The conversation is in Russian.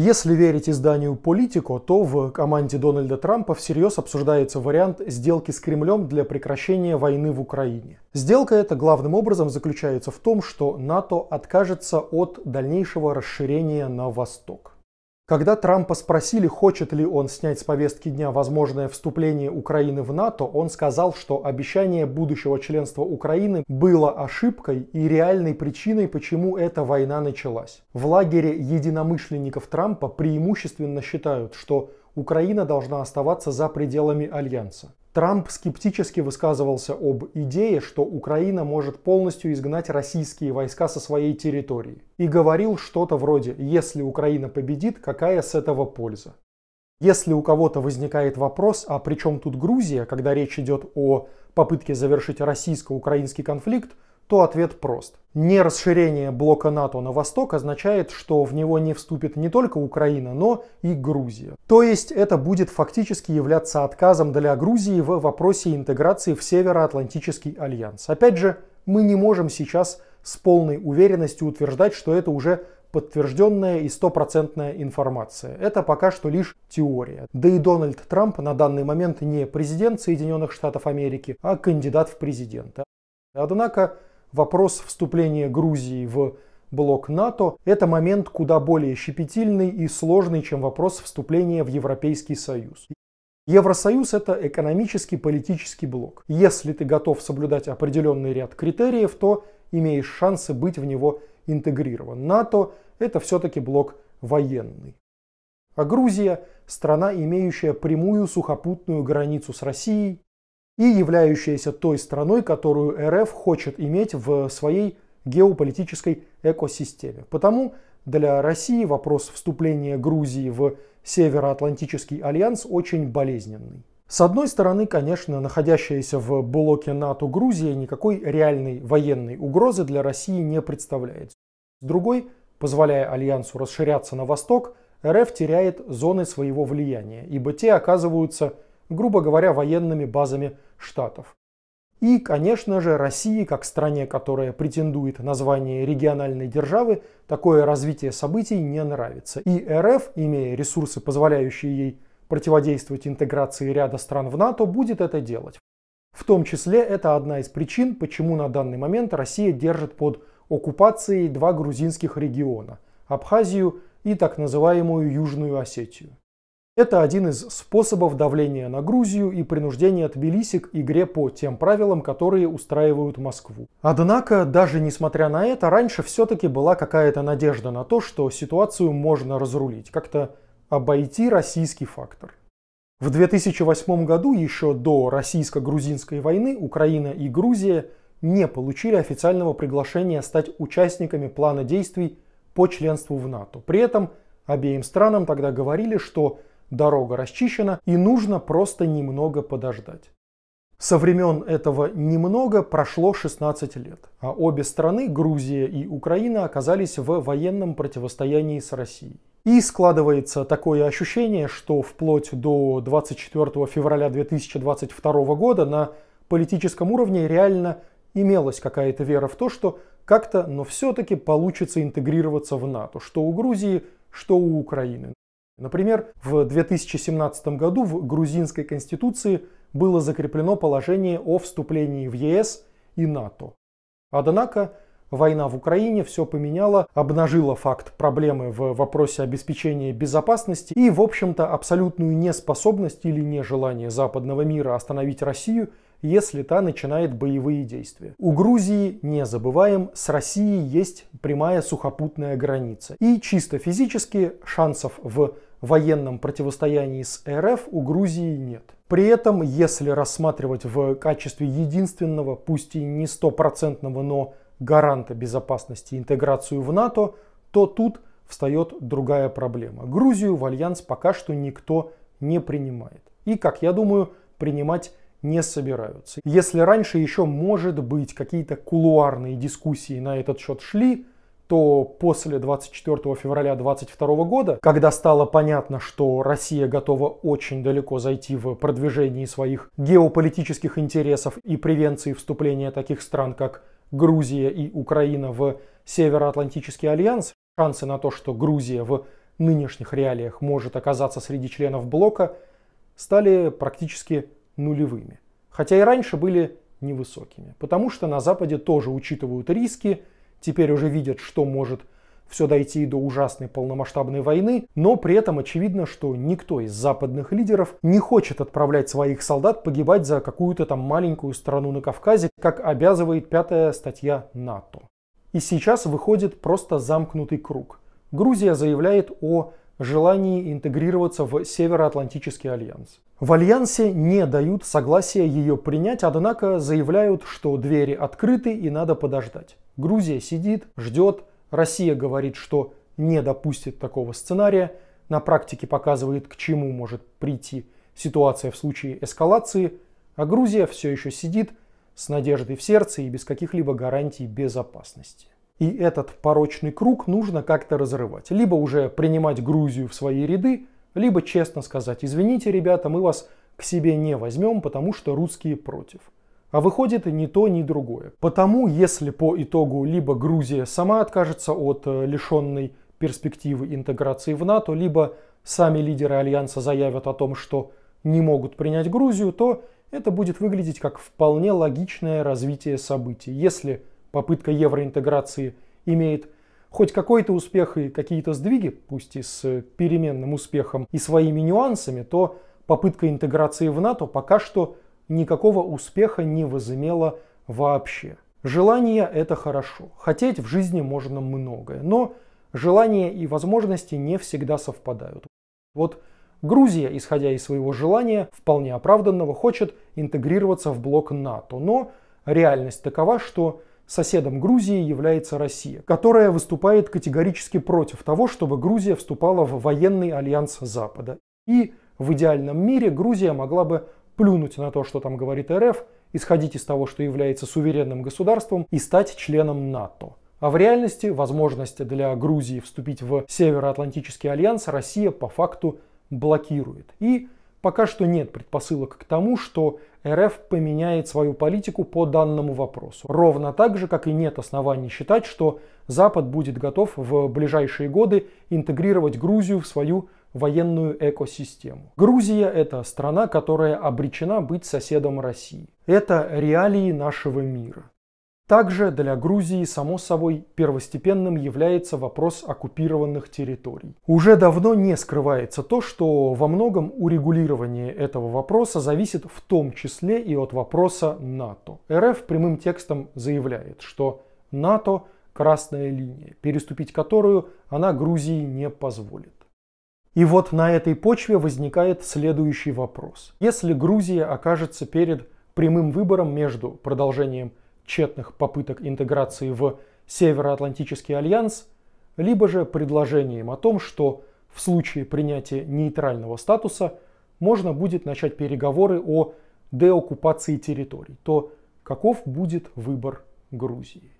Если верить изданию «Политико», то в команде Дональда Трампа всерьез обсуждается вариант сделки с Кремлем для прекращения войны в Украине. Сделка эта главным образом заключается в том, что НАТО откажется от дальнейшего расширения на восток. Когда Трампа спросили, хочет ли он снять с повестки дня возможное вступление Украины в НАТО, он сказал, что обещание будущего членства Украины было ошибкой и реальной причиной, почему эта война началась. В лагере единомышленников Трампа преимущественно считают, что Украина должна оставаться за пределами Альянса. Трамп скептически высказывался об идее, что Украина может полностью изгнать российские войска со своей территории. И говорил что-то вроде «Если Украина победит, какая с этого польза?». Если у кого-то возникает вопрос, а при чем тут Грузия, когда речь идет о попытке завершить российско-украинский конфликт – то ответ прост. Не расширение блока НАТО на восток означает, что в него не вступит не только Украина, но и Грузия. То есть это будет фактически являться отказом для Грузии в вопросе интеграции в Североатлантический альянс. Опять же, мы не можем сейчас с полной уверенностью утверждать, что это уже подтвержденная и стопроцентная информация. Это пока что лишь теория. Да и Дональд Трамп на данный момент не президент Соединенных Штатов Америки, а кандидат в президенты. Однако вопрос вступления Грузии в блок НАТО – это момент куда более щепетильный и сложный, чем вопрос вступления в Европейский Союз. Евросоюз – это экономический политический блок. Если ты готов соблюдать определенный ряд критериев, то имеешь шансы быть в него интегрирован. НАТО – это все-таки блок военный. А Грузия – страна, имеющая прямую сухопутную границу с Россией, и являющаяся той страной, которую РФ хочет иметь в своей геополитической экосистеме. Потому для России вопрос вступления Грузии в Североатлантический альянс очень болезненный. С одной стороны, конечно, находящаяся в блоке НАТО Грузия никакой реальной военной угрозы для России не представляет. С другой, позволяя Альянсу расширяться на восток, РФ теряет зоны своего влияния, ибо те оказываются грубо говоря, военными базами штатов. И, конечно же, России, как стране, которая претендует на звание региональной державы, такое развитие событий не нравится. И РФ, имея ресурсы, позволяющие ей противодействовать интеграции ряда стран в НАТО, будет это делать. В том числе это одна из причин, почему на данный момент Россия держит под оккупацией два грузинских региона – Абхазию и так называемую Южную Осетию. Это один из способов давления на Грузию и принуждения Тбилиси к игре по тем правилам, которые устраивают Москву. Однако, даже несмотря на это, раньше все-таки была какая-то надежда на то, что ситуацию можно разрулить, как-то обойти российский фактор. В 2008 году, еще до российско-грузинской войны, Украина и Грузия не получили официального приглашения стать участниками плана действий по членству в НАТО. При этом обеим странам тогда говорили, что дорога расчищена и нужно просто немного подождать. Со времен этого немного прошло 16 лет, а обе страны, Грузия и Украина, оказались в военном противостоянии с Россией. И складывается такое ощущение, что вплоть до 24 февраля 2022 года на политическом уровне реально имелась какая-то вера в то, что как-то, но все-таки получится интегрироваться в НАТО, что у Грузии, что у Украины. Например, в 2017 году в грузинской конституции было закреплено положение о вступлении в ЕС и НАТО. Однако война в Украине все поменяла, обнажила факт проблемы в вопросе обеспечения безопасности и, в общем-то, абсолютную неспособность или нежелание западного мира остановить Россию, если та начинает боевые действия. У Грузии, не забываем, с Россией есть прямая сухопутная граница. И чисто физически шансов в военном противостоянии с РФ у Грузии нет. При этом, если рассматривать в качестве единственного, пусть и не стопроцентного, но гаранта безопасности интеграцию в НАТО, то тут встает другая проблема. Грузию в альянс пока что никто не принимает. И, как я думаю, принимать не собираются. Если раньше еще, может быть, какие-то кулуарные дискуссии на этот счет шли, то после 24 февраля 2022 года, когда стало понятно, что Россия готова очень далеко зайти в продвижении своих геополитических интересов и превенции вступления таких стран, как Грузия и Украина в Североатлантический альянс, шансы на то, что Грузия в нынешних реалиях может оказаться среди членов блока, стали практически нулевыми. Хотя и раньше были невысокими. Потому что на Западе тоже учитывают риски, теперь уже видят, что может все дойти до ужасной полномасштабной войны, но при этом очевидно, что никто из западных лидеров не хочет отправлять своих солдат погибать за какую-то там маленькую страну на Кавказе, как обязывает пятая статья НАТО. И сейчас выходит просто замкнутый круг. Грузия заявляет о желании интегрироваться в Североатлантический альянс. В альянсе не дают согласия ее принять, однако заявляют, что двери открыты и надо подождать. Грузия сидит, ждет, Россия говорит, что не допустит такого сценария, на практике показывает, к чему может прийти ситуация в случае эскалации, а Грузия все еще сидит с надеждой в сердце и без каких-либо гарантий безопасности. И этот порочный круг нужно как-то разрывать. Либо уже принимать Грузию в свои ряды, либо честно сказать, извините, ребята, мы вас к себе не возьмем, потому что русские против. А выходит и ни то, ни другое. Потому, если по итогу либо Грузия сама откажется от э, лишенной перспективы интеграции в НАТО, либо сами лидеры Альянса заявят о том, что не могут принять Грузию, то это будет выглядеть как вполне логичное развитие событий. Если попытка евроинтеграции имеет хоть какой-то успех и какие-то сдвиги, пусть и с переменным успехом и своими нюансами, то попытка интеграции в НАТО пока что – никакого успеха не возымело вообще. Желание – это хорошо. Хотеть в жизни можно многое, но желания и возможности не всегда совпадают. Вот Грузия, исходя из своего желания, вполне оправданного, хочет интегрироваться в блок НАТО, но реальность такова, что соседом Грузии является Россия, которая выступает категорически против того, чтобы Грузия вступала в военный альянс Запада. И в идеальном мире Грузия могла бы плюнуть на то, что там говорит РФ, исходить из того, что является суверенным государством и стать членом НАТО. А в реальности возможность для Грузии вступить в Североатлантический альянс Россия по факту блокирует. И пока что нет предпосылок к тому, что РФ поменяет свою политику по данному вопросу. Ровно так же, как и нет оснований считать, что Запад будет готов в ближайшие годы интегрировать Грузию в свою военную экосистему. Грузия – это страна, которая обречена быть соседом России. Это реалии нашего мира. Также для Грузии, само собой, первостепенным является вопрос оккупированных территорий. Уже давно не скрывается то, что во многом урегулирование этого вопроса зависит в том числе и от вопроса НАТО. РФ прямым текстом заявляет, что НАТО – красная линия, переступить которую она Грузии не позволит. И вот на этой почве возникает следующий вопрос. Если Грузия окажется перед прямым выбором между продолжением тщетных попыток интеграции в Североатлантический альянс, либо же предложением о том, что в случае принятия нейтрального статуса можно будет начать переговоры о деоккупации территорий, то каков будет выбор Грузии?